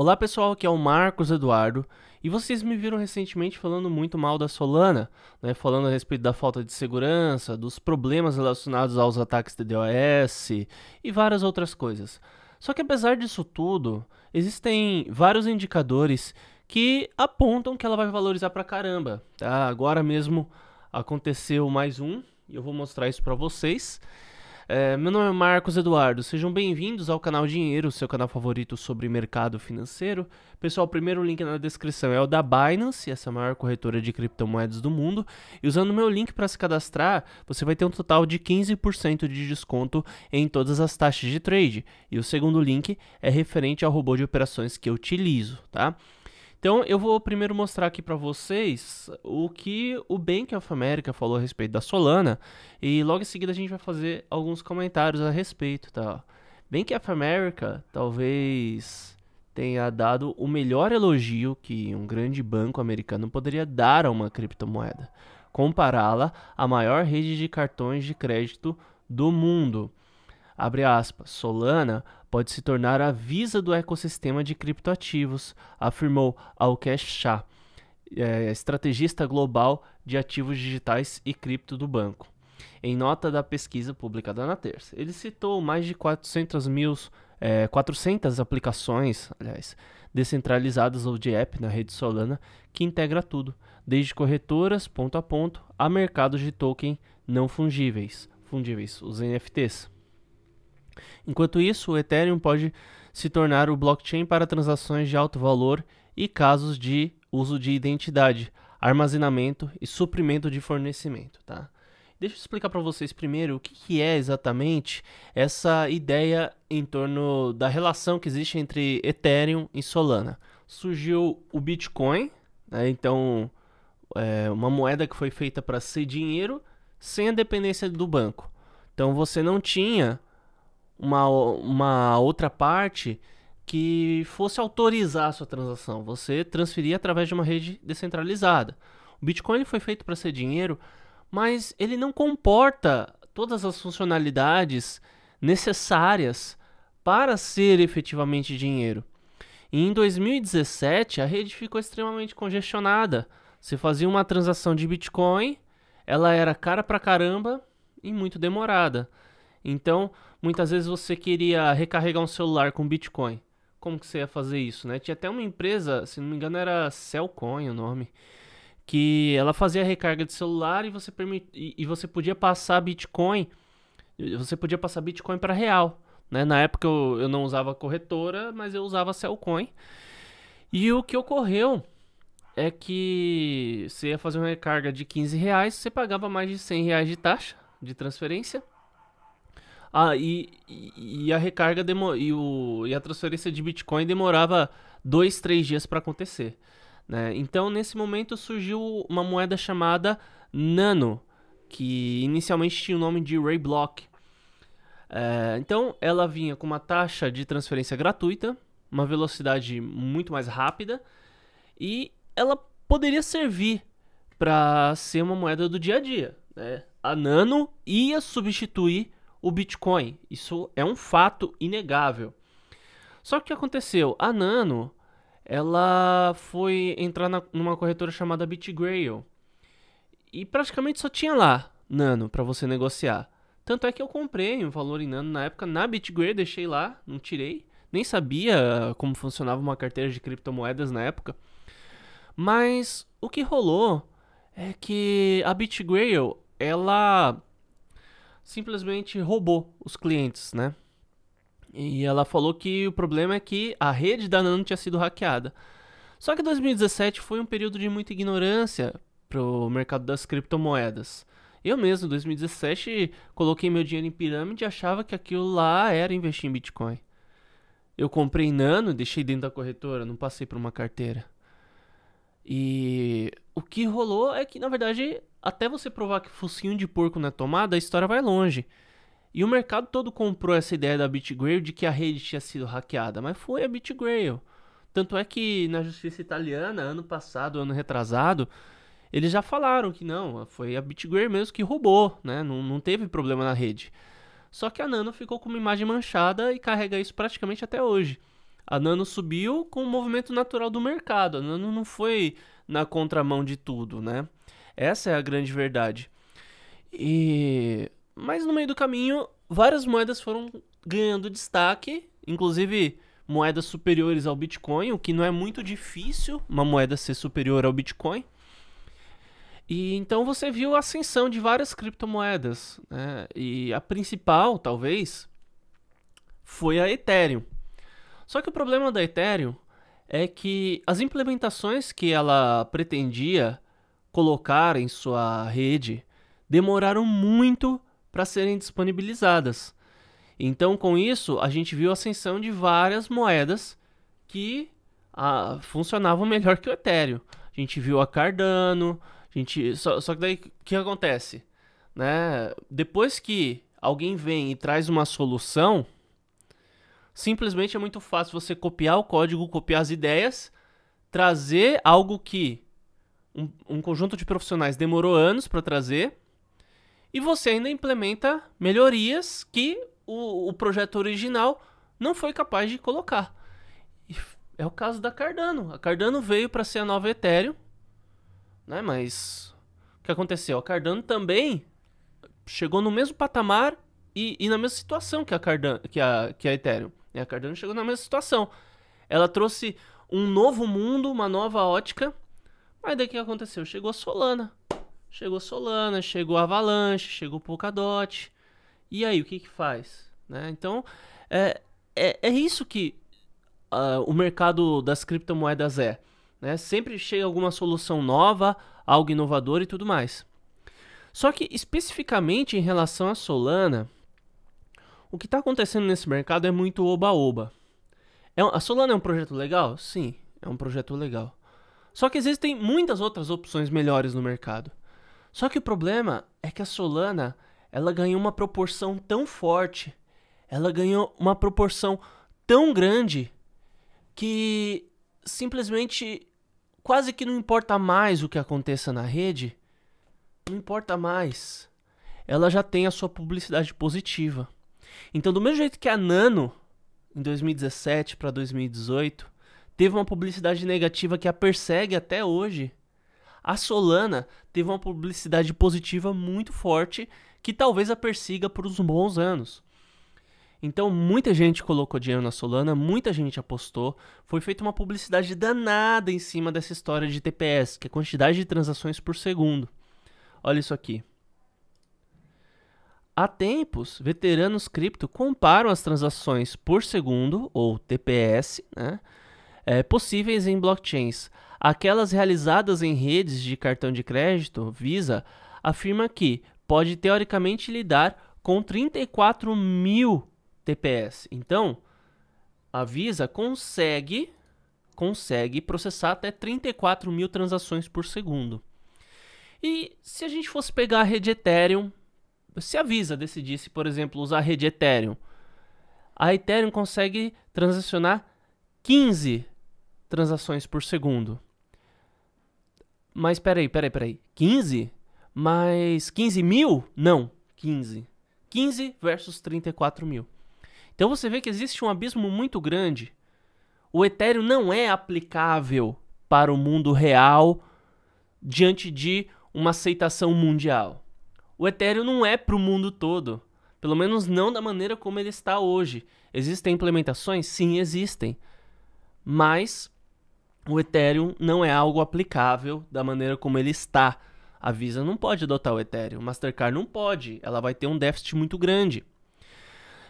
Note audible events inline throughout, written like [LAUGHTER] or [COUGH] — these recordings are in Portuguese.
Olá pessoal, aqui é o Marcos Eduardo e vocês me viram recentemente falando muito mal da Solana, né? falando a respeito da falta de segurança, dos problemas relacionados aos ataques de DOS e várias outras coisas. Só que apesar disso tudo, existem vários indicadores que apontam que ela vai valorizar pra caramba. Tá? Agora mesmo aconteceu mais um e eu vou mostrar isso para vocês. É, meu nome é Marcos Eduardo, sejam bem-vindos ao canal Dinheiro, seu canal favorito sobre mercado financeiro. Pessoal, o primeiro link na descrição é o da Binance, essa é maior corretora de criptomoedas do mundo. E usando o meu link para se cadastrar, você vai ter um total de 15% de desconto em todas as taxas de trade. E o segundo link é referente ao robô de operações que eu utilizo, tá? Então eu vou primeiro mostrar aqui para vocês o que o Bank of America falou a respeito da Solana e logo em seguida a gente vai fazer alguns comentários a respeito, tá? Bank of America talvez tenha dado o melhor elogio que um grande banco americano poderia dar a uma criptomoeda, compará-la à maior rede de cartões de crédito do mundo. Abre aspas, Solana pode se tornar a visa do ecossistema de criptoativos, afirmou Alkesh Shah, é, estrategista global de ativos digitais e cripto do banco. Em nota da pesquisa publicada na terça, ele citou mais de 400 mil é, eh, 400 aplicações, aliás, descentralizadas ou de app na rede Solana, que integra tudo, desde corretoras ponto a ponto a mercados de token não fungíveis, fungíveis, os NFTs. Enquanto isso, o Ethereum pode se tornar o blockchain para transações de alto valor e casos de uso de identidade, armazenamento e suprimento de fornecimento, tá? Deixa eu explicar para vocês primeiro o que, que, é exatamente essa ideia em torno da relação que existe entre Ethereum e Solana. Surgiu o Bitcoin, né? então é uma moeda que foi feita para ser dinheiro sem a dependência do banco. Então você não tinha uma, uma outra parte que fosse autorizar a sua transação. Você transferia através de uma rede descentralizada. O Bitcoin foi feito para ser dinheiro, mas ele não comporta todas as funcionalidades necessárias para ser efetivamente dinheiro. E em 2017, a rede ficou extremamente congestionada. Você fazia uma transação de Bitcoin, ela era cara pra caramba e muito demorada. Então, muitas vezes você queria recarregar um celular com Bitcoin. Como que você ia fazer isso, né? Tinha até uma empresa, se não me engano era Cellcoin o nome, que ela fazia recarga de celular e você, permit... e você podia passar Bitcoin, você podia passar Bitcoin para real, né? Na época eu, eu não usava corretora, mas eu usava Cellcoin. E o que ocorreu é que você ia fazer uma recarga de 15 reais, você pagava mais de 100 reais de taxa de transferência. Ah, e, e a recarga demo, e, o, e a transferência de Bitcoin demorava dois, três dias para acontecer. Né? Então, nesse momento, surgiu uma moeda chamada Nano, que inicialmente tinha o nome de Rayblock. É, então, ela vinha com uma taxa de transferência gratuita, uma velocidade muito mais rápida, e ela poderia servir para ser uma moeda do dia a dia. Né? A Nano ia substituir o Bitcoin. Isso é um fato inegável. Só que o que aconteceu? A Nano, ela foi entrar na, numa corretora chamada BitGrail. E praticamente só tinha lá Nano para você negociar. Tanto é que eu comprei um valor em Nano na época na BitGrail, deixei lá, não tirei. Nem sabia ah, como funcionava uma carteira de criptomoedas na época. Mas o que rolou é que a BitGrail, ela simplesmente roubou os clientes, né? E ela falou que o problema é que a rede da Nano tinha sido hackeada. Só que 2017 foi um período de muita ignorância para o mercado das criptomoedas. Eu mesmo, em 2017, coloquei meu dinheiro em pirâmide e achava que aquilo lá era investir em Bitcoin. Eu comprei Nano e deixei dentro da corretora, não passei por uma carteira. E o que rolou é que, na verdade, até você provar que focinho de porco não é tomada, a história vai longe. E o mercado todo comprou essa ideia da BitGrail de que a rede tinha sido hackeada, mas foi a BitGrail. Tanto é que na justiça italiana, ano passado, ano retrasado, eles já falaram que não, foi a BitGrail mesmo que roubou, né? Não, não teve problema na rede. Só que a Nano ficou com uma imagem manchada e carrega isso praticamente até hoje. A Nano subiu com o movimento natural do mercado. A Nano não foi na contramão de tudo, né? Essa é a grande verdade. E mas no meio do caminho, várias moedas foram ganhando destaque, inclusive moedas superiores ao Bitcoin, o que não é muito difícil uma moeda ser superior ao Bitcoin. E então você viu a ascensão de várias criptomoedas, né? E a principal, talvez, foi a Ethereum. Só que o problema da Ethereum é que as implementações que ela pretendia colocar em sua rede demoraram muito para serem disponibilizadas. Então, com isso, a gente viu a ascensão de várias moedas que ah, funcionavam melhor que o Ethereum. A gente viu a Cardano, a gente só, só que daí o que acontece, né? Depois que alguém vem e traz uma solução, simplesmente é muito fácil você copiar o código, copiar as ideias, trazer algo que um, um conjunto de profissionais demorou anos para trazer e você ainda implementa melhorias que o, o, projeto original não foi capaz de colocar. é o caso da Cardano. A Cardano veio para ser a nova Ethereum, né? Mas o que aconteceu? A Cardano também chegou no mesmo patamar e, e na mesma situação que a Cardano, que a, que a Ethereum. E né? a Cardano chegou na mesma situação. Ela trouxe um novo mundo, uma nova ótica Aí daí o que aconteceu? Chegou a Solana. Chegou Solana, chegou Avalanche, chegou Polkadot. E aí, o que que faz? Né? Então, é, é, é isso que uh, o mercado das criptomoedas é. Né? Sempre chega alguma solução nova, algo inovador e tudo mais. Só que, especificamente em relação a Solana, o que está acontecendo nesse mercado é muito oba-oba. É, a Solana é um projeto legal? Sim, é um projeto legal. Só que existem muitas outras opções melhores no mercado. Só que o problema é que a Solana, ela ganhou uma proporção tão forte, ela ganhou uma proporção tão grande que simplesmente quase que não importa mais o que aconteça na rede, não importa mais. Ela já tem a sua publicidade positiva. Então, do mesmo jeito que a Nano em 2017 para 2018 teve uma publicidade negativa que a persegue até hoje. A Solana teve uma publicidade positiva muito forte que talvez a persiga por uns bons anos. Então, muita gente colocou dinheiro na Solana, muita gente apostou. Foi feita uma publicidade danada em cima dessa história de TPS, que é a quantidade de transações por segundo. Olha isso aqui. Há tempos, veteranos cripto comparam as transações por segundo, ou TPS, né? é, possíveis em blockchains. Aquelas realizadas em redes de cartão de crédito, Visa, afirma que pode teoricamente lidar com 34 mil TPS. Então, a Visa consegue, consegue processar até 34 mil transações por segundo. E se a gente fosse pegar a rede Ethereum, se a Visa decidisse, por exemplo, usar a rede Ethereum, a Ethereum consegue transacionar 15 transações por segundo. Mas peraí, peraí, peraí. 15? Mas 15 mil? Não, 15. 15 versus 34 mil. Então você vê que existe um abismo muito grande. O Ethereum não é aplicável para o mundo real diante de uma aceitação mundial. O Ethereum não é para o mundo todo. Pelo menos não da maneira como ele está hoje. Existem implementações? Sim, existem. Mas o Ethereum não é algo aplicável da maneira como ele está. A Visa não pode adotar o Ethereum, Mastercard não pode, ela vai ter um déficit muito grande.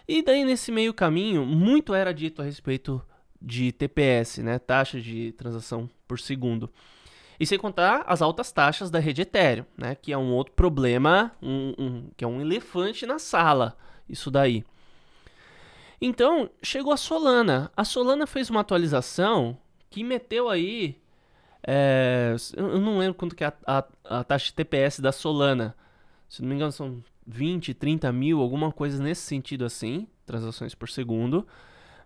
E daí nesse meio caminho, muito era dito a respeito de TPS, né, taxa de transação por segundo. E sem contar as altas taxas da rede Ethereum, né, que é um outro problema, um, um, que é um elefante na sala, isso daí. Então, chegou a Solana. A Solana fez uma atualização que meteu aí. É, eu não lembro quanto que é a, a, a, taxa de TPS da Solana. Se não me engano, são 20, 30 mil, alguma coisa nesse sentido assim, transações por segundo.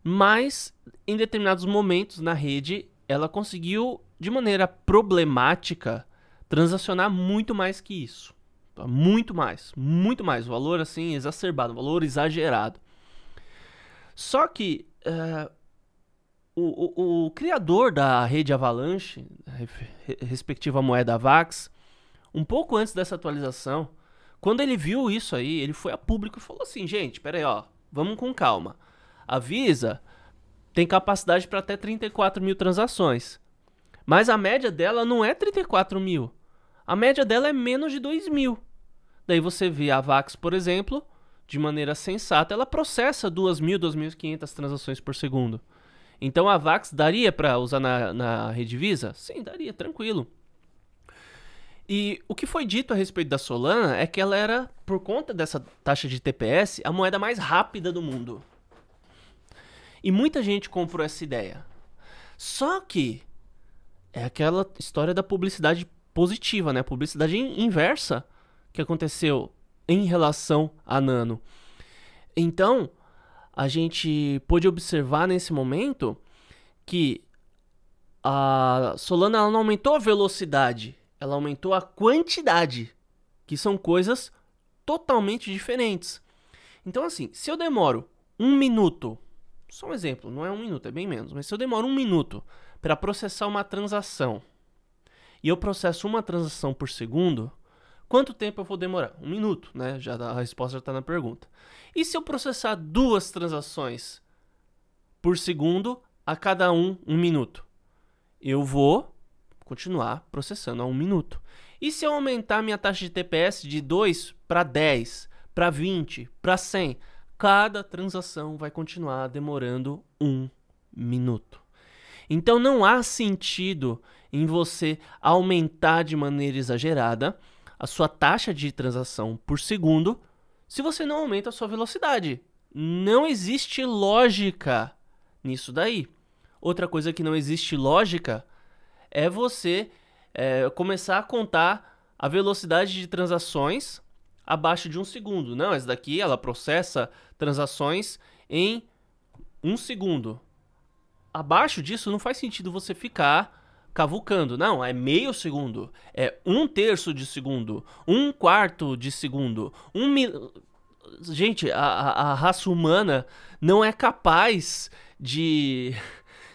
Mas em determinados momentos na rede, ela conseguiu, de maneira problemática, transacionar muito mais que isso. Tá? Muito mais, muito mais. Valor assim, exacerbado, valor exagerado. Só que. Uh, o, o, o, criador da rede Avalanche, respectiva moeda Vax, um pouco antes dessa atualização, quando ele viu isso aí, ele foi a público e falou assim: gente, peraí, ó, vamos com calma. A Visa tem capacidade para até 34 mil transações, mas a média dela não é 34 mil, a média dela é menos de 2 mil. Daí você vê a Vax, por exemplo, de maneira sensata, ela processa 2.000, 2.500 transações por segundo. Então a Vax daria para usar na, na redivisa? Sim, daria, tranquilo. E o que foi dito a respeito da Solana é que ela era, por conta dessa taxa de TPS, a moeda mais rápida do mundo. E muita gente comprou essa ideia. Só que é aquela história da publicidade positiva, né? Publicidade inversa que aconteceu em relação a Nano. Então, a gente pôde observar nesse momento que a Solana ela não aumentou a velocidade, ela aumentou a quantidade, que são coisas totalmente diferentes. Então, assim, se eu demoro um minuto, só um exemplo, não é um minuto, é bem menos, mas se eu demoro um minuto para processar uma transação e eu processo uma transação por segundo, Quanto tempo eu vou demorar? Um minuto, né? Já a resposta já está na pergunta. E se eu processar duas transações por segundo, a cada um, um minuto? Eu vou continuar processando a um minuto. E se eu aumentar minha taxa de TPS de 2 para 10, para 20, para 100? Cada transação vai continuar demorando um minuto. Então não há sentido em você aumentar de maneira exagerada a sua taxa de transação por segundo se você não aumenta a sua velocidade. Não existe lógica nisso daí. Outra coisa que não existe lógica é você é, começar a contar a velocidade de transações abaixo de um segundo. Não, essa daqui ela processa transações em um segundo. Abaixo disso não faz sentido você ficar cavucando. Não, é meio segundo, é um terço de segundo, um quarto de segundo, um mil... Gente, a, a, raça humana não é capaz de,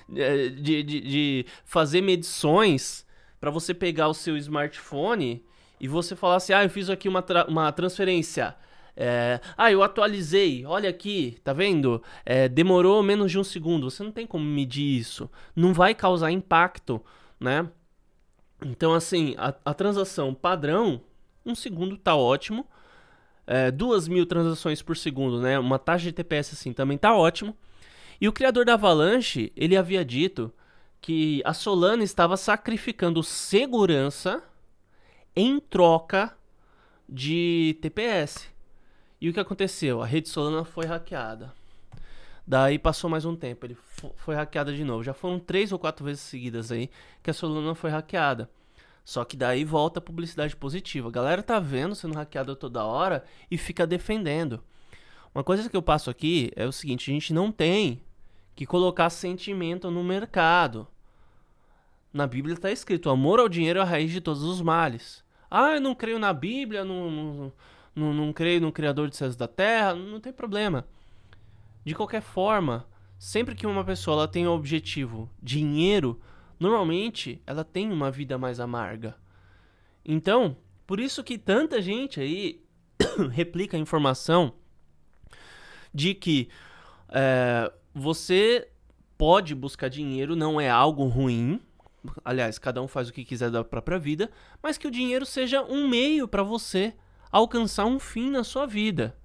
[LAUGHS] é, de, de, de fazer medições para você pegar o seu smartphone e você falar assim: ah, eu fiz aqui uma, tra uma transferência. É, ah, eu atualizei, olha aqui, tá vendo? É, demorou menos de um segundo. Você não tem como medir isso. Não vai causar impacto né? Então, assim, a, a transação padrão, um segundo está ótimo. É, duas mil transações por segundo, né? Uma taxa de TPS assim também está ótimo. E o criador da Avalanche, ele havia dito que a Solana estava sacrificando segurança em troca de TPS. E o que aconteceu? A rede Solana foi hackeada. Daí passou mais um tempo, ele foi hackeada de novo. Já foram três ou quatro vezes seguidas aí que a sua Solana foi hackeada. Só que daí volta a publicidade positiva. A galera tá vendo sendo hackeada toda hora e fica defendendo. Uma coisa que eu passo aqui é o seguinte: a gente não tem que colocar sentimento no mercado. Na Bíblia está escrito: amor ao dinheiro é a raiz de todos os males. Ah, eu não creio na Bíblia, não, não, não, não creio no Criador de céus da terra, não tem problema. De qualquer forma, sempre que uma pessoa ela tem o um objetivo dinheiro, normalmente ela tem uma vida mais amarga. Então, por isso que tanta gente aí [COUGHS] replica a informação de que é, você pode buscar dinheiro, não é algo ruim. Aliás, cada um faz o que quiser da própria vida, mas que o dinheiro seja um meio para você alcançar um fim na sua vida.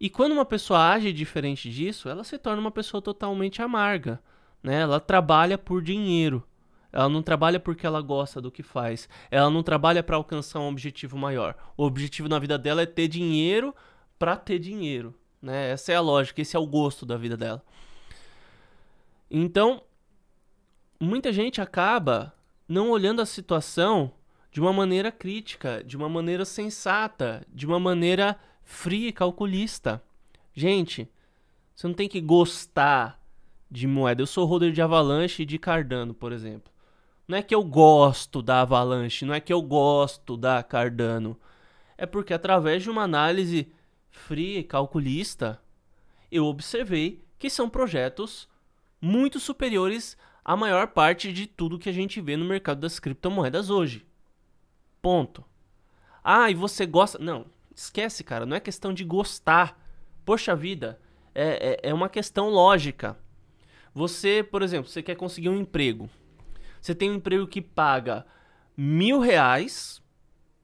E quando uma pessoa age diferente disso, ela se torna uma pessoa totalmente amarga. Né? Ela trabalha por dinheiro. Ela não trabalha porque ela gosta do que faz. Ela não trabalha para alcançar um objetivo maior. O objetivo na vida dela é ter dinheiro para ter dinheiro. Né? Essa é a lógica, esse é o gosto da vida dela. Então, muita gente acaba não olhando a situação de uma maneira crítica, de uma maneira sensata, de uma maneira fria e calculista. Gente, você não tem que gostar de moeda. Eu sou holder de Avalanche e de Cardano, por exemplo. Não é que eu gosto da Avalanche, não é que eu gosto da Cardano. É porque através de uma análise fria e calculista, eu observei que são projetos muito superiores à maior parte de tudo que a gente vê no mercado das criptomoedas hoje. Ponto. Ah, e você gosta. Não, esquece, cara, não é questão de gostar. Poxa vida, é, é, é uma questão lógica. Você, por exemplo, você quer conseguir um emprego. Você tem um emprego que paga mil reais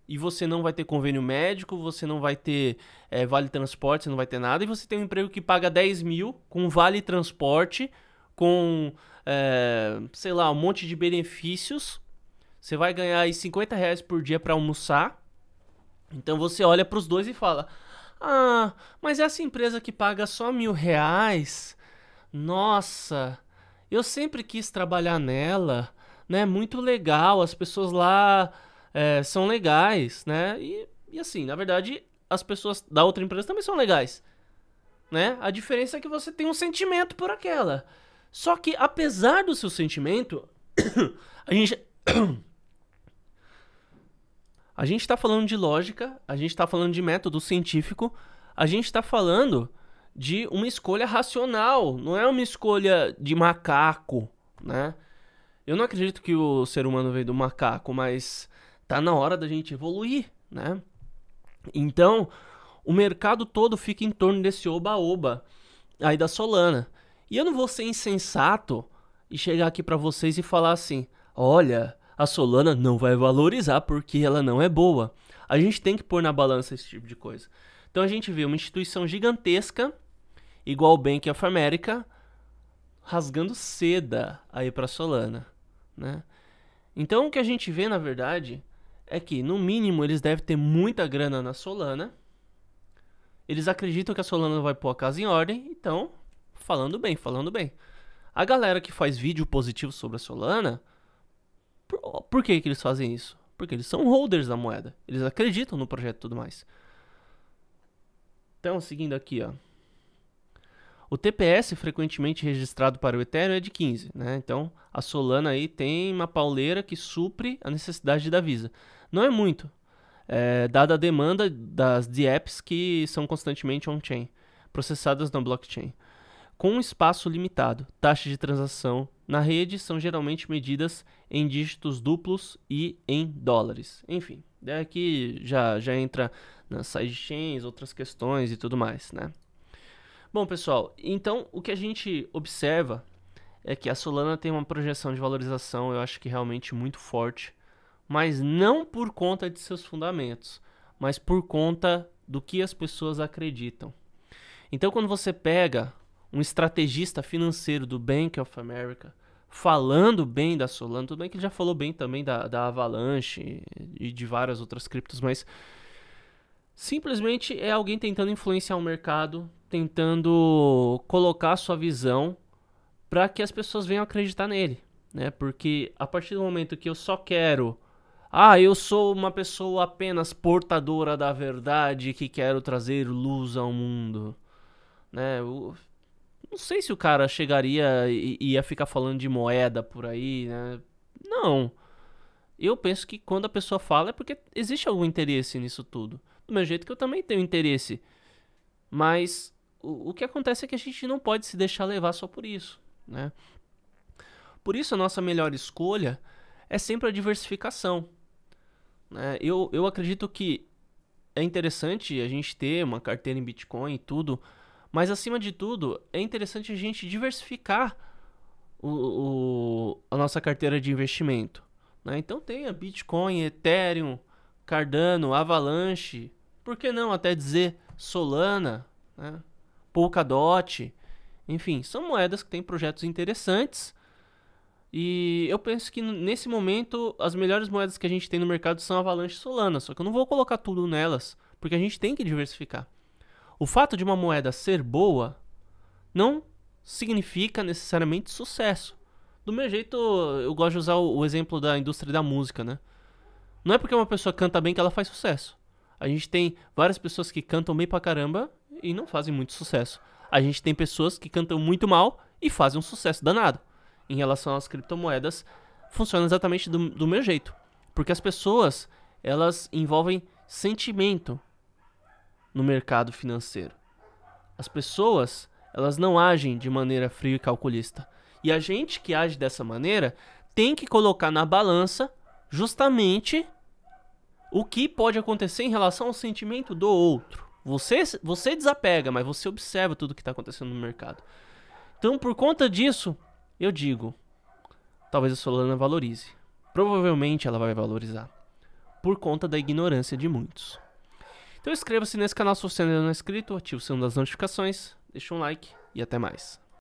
e você não vai ter convênio médico, você não vai ter é, vale transporte, você não vai ter nada. E você tem um emprego que paga 10 mil com vale transporte, com, é, sei lá, um monte de benefícios. Você vai ganhar aí 50 reais por dia para almoçar então você olha para os dois e fala: Ah, mas essa empresa que paga só mil reais, nossa, eu sempre quis trabalhar nela, né? Muito legal, as pessoas lá é, são legais, né? E, e assim, na verdade, as pessoas da outra empresa também são legais, né? A diferença é que você tem um sentimento por aquela. Só que apesar do seu sentimento, [COUGHS] a gente a gente está falando de lógica, a gente está falando de método científico, a gente está falando de uma escolha racional, não é uma escolha de macaco, né? Eu não acredito que o ser humano veio do macaco, mas tá na hora da gente evoluir, né? Então, o mercado todo fica em torno desse oba-oba aí da Solana. E eu não vou ser insensato e chegar aqui para vocês e falar assim: "Olha, a Solana não vai valorizar porque ela não é boa. A gente tem que pôr na balança esse tipo de coisa. Então a gente vê uma instituição gigantesca, igual o Bank of America, rasgando seda aí para Solana, né? Então o que a gente vê na verdade é que no mínimo eles devem ter muita grana na Solana. Eles acreditam que a Solana vai pôr a casa em ordem, então falando bem, falando bem. A galera que faz vídeo positivo sobre a Solana, por, por que, que eles fazem isso? Porque eles são holders da moeda. Eles acreditam no projeto e tudo mais. Então, seguindo aqui, ó. O TPS frequentemente registrado para o Ethereum é de 15, né? Então, a Solana aí tem uma pauleira que supre a necessidade da Visa. Não é muito, é, dada a demanda das de apps que são constantemente on-chain, processadas na blockchain. Com um espaço limitado, taxas de transação na rede são geralmente medidas em dígitos duplos e em dólares. Enfim, daqui é já, já entra nas sidechains, outras questões e tudo mais, né? Bom, pessoal, então o que a gente observa é que a Solana tem uma projeção de valorização, eu acho que realmente muito forte, mas não por conta de seus fundamentos, mas por conta do que as pessoas acreditam. Então, quando você pega um estrategista financeiro do Bank of America falando bem da Solana, tudo bem que ele já falou bem também da, da Avalanche e de várias outras criptos, mas simplesmente é alguém tentando influenciar o mercado, tentando colocar sua visão para que as pessoas venham acreditar nele, né? Porque a partir do momento que eu só quero ah, eu sou uma pessoa apenas portadora da verdade que quero trazer luz ao mundo, né? não sei se o cara chegaria e ia ficar falando de moeda por aí, né? Não. Eu penso que quando a pessoa fala é porque existe algum interesse nisso tudo. Do meu jeito que eu também tenho interesse. Mas o, o que acontece é que a gente não pode se deixar levar só por isso, né? Por isso a nossa melhor escolha é sempre a diversificação. Né? Eu, eu acredito que é interessante a gente ter uma carteira em Bitcoin e tudo, mas acima de tudo, é interessante a gente diversificar o, o a nossa carteira de investimento. Né? Então tenha Bitcoin, Ethereum, Cardano, Avalanche, por que não até dizer Solana, né? Polkadot, enfim, são moedas que têm projetos interessantes. E eu penso que nesse momento as melhores moedas que a gente tem no mercado são Avalanche e Solana, só que eu não vou colocar tudo nelas, porque a gente tem que diversificar. O fato de uma moeda ser boa não significa necessariamente sucesso. Do meu jeito, eu gosto de usar o exemplo da indústria da música, né? Não é porque uma pessoa canta bem que ela faz sucesso. A gente tem várias pessoas que cantam bem pra caramba e não fazem muito sucesso. A gente tem pessoas que cantam muito mal e fazem um sucesso danado. Em relação às criptomoedas, funciona exatamente do, do meu jeito. Porque as pessoas, elas envolvem sentimento no mercado financeiro. As pessoas, elas não agem de maneira fria e calculista. E a gente que age dessa maneira tem que colocar na balança justamente o que pode acontecer em relação ao sentimento do outro. Você, você desapega, mas você observa tudo o que está acontecendo no mercado. Então, por conta disso, eu digo: talvez a Solana valorize. Provavelmente ela vai valorizar. Por conta da ignorância de muitos. Então inscreva-se nesse canal se você ainda não é inscrito, ative o sino das notificações, deixa um like e até mais.